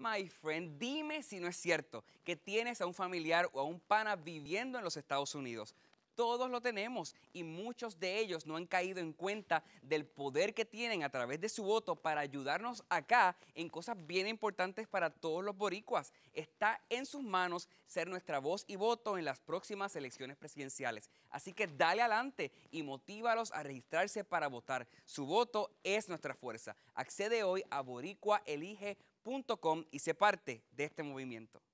My friend, dime si no es cierto que tienes a un familiar o a un pana viviendo en los Estados Unidos todos lo tenemos y muchos de ellos no han caído en cuenta del poder que tienen a través de su voto para ayudarnos acá en cosas bien importantes para todos los boricuas. Está en sus manos ser nuestra voz y voto en las próximas elecciones presidenciales. Así que dale adelante y motívalos a registrarse para votar. Su voto es nuestra fuerza. Accede hoy a boricuaelige.com y se parte de este movimiento.